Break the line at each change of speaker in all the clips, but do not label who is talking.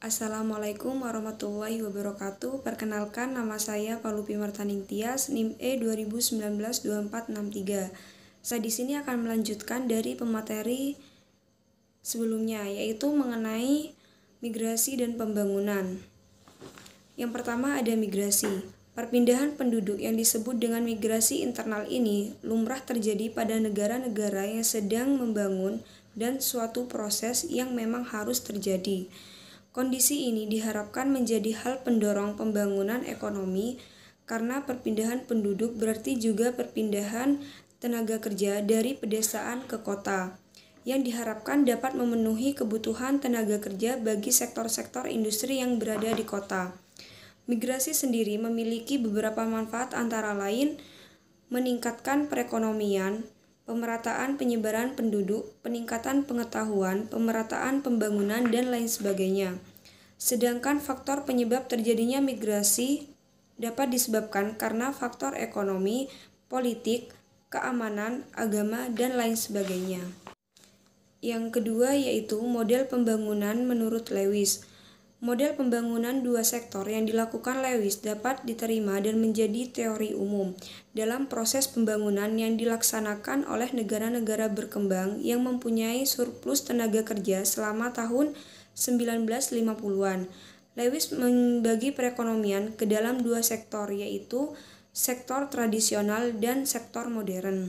Assalamualaikum warahmatullahi wabarakatuh. Perkenalkan nama saya Palupi Martaning Tias, NIM E 2019-2463. Saya di sini akan melanjutkan dari pemateri sebelumnya yaitu mengenai migrasi dan pembangunan. Yang pertama ada migrasi. Perpindahan penduduk yang disebut dengan migrasi internal ini lumrah terjadi pada negara-negara yang sedang membangun dan suatu proses yang memang harus terjadi. Kondisi ini diharapkan menjadi hal pendorong pembangunan ekonomi karena perpindahan penduduk berarti juga perpindahan tenaga kerja dari pedesaan ke kota yang diharapkan dapat memenuhi kebutuhan tenaga kerja bagi sektor-sektor industri yang berada di kota. Migrasi sendiri memiliki beberapa manfaat antara lain meningkatkan perekonomian, pemerataan penyebaran penduduk, peningkatan pengetahuan, pemerataan pembangunan, dan lain sebagainya. Sedangkan faktor penyebab terjadinya migrasi dapat disebabkan karena faktor ekonomi, politik, keamanan, agama, dan lain sebagainya. Yang kedua yaitu model pembangunan menurut Lewis. Model pembangunan dua sektor yang dilakukan Lewis dapat diterima dan menjadi teori umum dalam proses pembangunan yang dilaksanakan oleh negara-negara berkembang yang mempunyai surplus tenaga kerja selama tahun 1950-an. Lewis membagi perekonomian ke dalam dua sektor yaitu sektor tradisional dan sektor modern.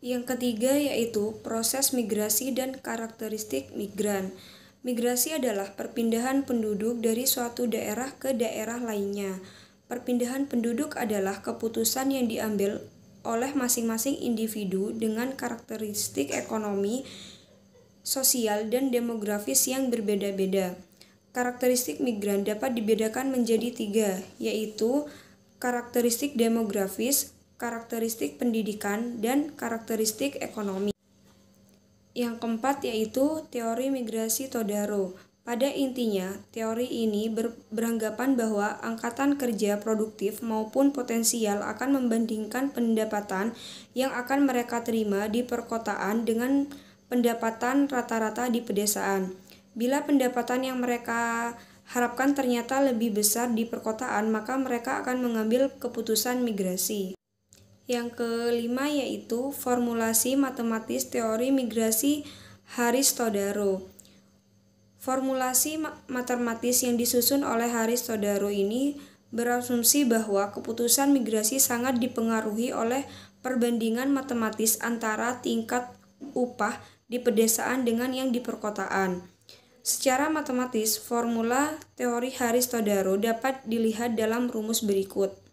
Yang ketiga yaitu proses migrasi dan karakteristik migran. Migrasi adalah perpindahan penduduk dari suatu daerah ke daerah lainnya. Perpindahan penduduk adalah keputusan yang diambil oleh masing-masing individu dengan karakteristik ekonomi, sosial, dan demografis yang berbeda-beda. Karakteristik migran dapat dibedakan menjadi tiga, yaitu karakteristik demografis, karakteristik pendidikan, dan karakteristik ekonomi. Yang keempat yaitu teori migrasi Todaro. Pada intinya, teori ini ber beranggapan bahwa angkatan kerja produktif maupun potensial akan membandingkan pendapatan yang akan mereka terima di perkotaan dengan pendapatan rata-rata di pedesaan. Bila pendapatan yang mereka harapkan ternyata lebih besar di perkotaan, maka mereka akan mengambil keputusan migrasi. Yang kelima yaitu formulasi matematis teori migrasi Haris Todaro. Formulasi matematis yang disusun oleh Haris Todaro ini berasumsi bahwa keputusan migrasi sangat dipengaruhi oleh perbandingan matematis antara tingkat upah di pedesaan dengan yang di perkotaan. Secara matematis, formula teori Haris Todaro dapat dilihat dalam rumus berikut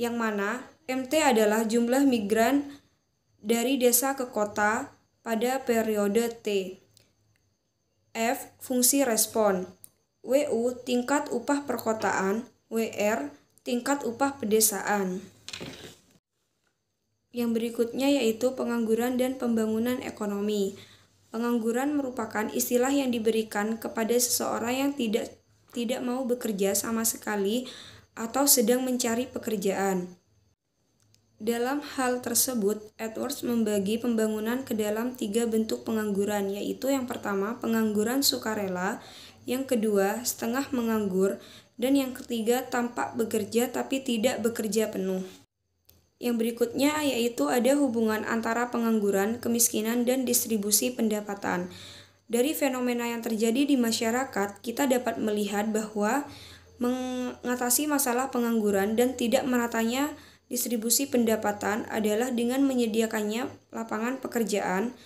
yang mana MT adalah jumlah migran dari desa ke kota pada periode T. F. Fungsi respon. WU tingkat upah perkotaan, WR tingkat upah pedesaan. Yang berikutnya yaitu pengangguran dan pembangunan ekonomi. Pengangguran merupakan istilah yang diberikan kepada seseorang yang tidak tidak mau bekerja sama sekali atau sedang mencari pekerjaan. Dalam hal tersebut, Edwards membagi pembangunan ke dalam tiga bentuk pengangguran, yaitu yang pertama pengangguran sukarela, yang kedua setengah menganggur, dan yang ketiga tampak bekerja tapi tidak bekerja penuh. Yang berikutnya yaitu ada hubungan antara pengangguran, kemiskinan, dan distribusi pendapatan. Dari fenomena yang terjadi di masyarakat, kita dapat melihat bahwa mengatasi masalah pengangguran dan tidak meratanya distribusi pendapatan adalah dengan menyediakannya lapangan pekerjaan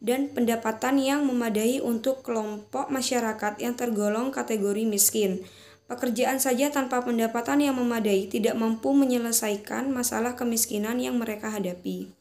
dan pendapatan yang memadai untuk kelompok masyarakat yang tergolong kategori miskin. Pekerjaan saja tanpa pendapatan yang memadai tidak mampu menyelesaikan masalah kemiskinan yang mereka hadapi.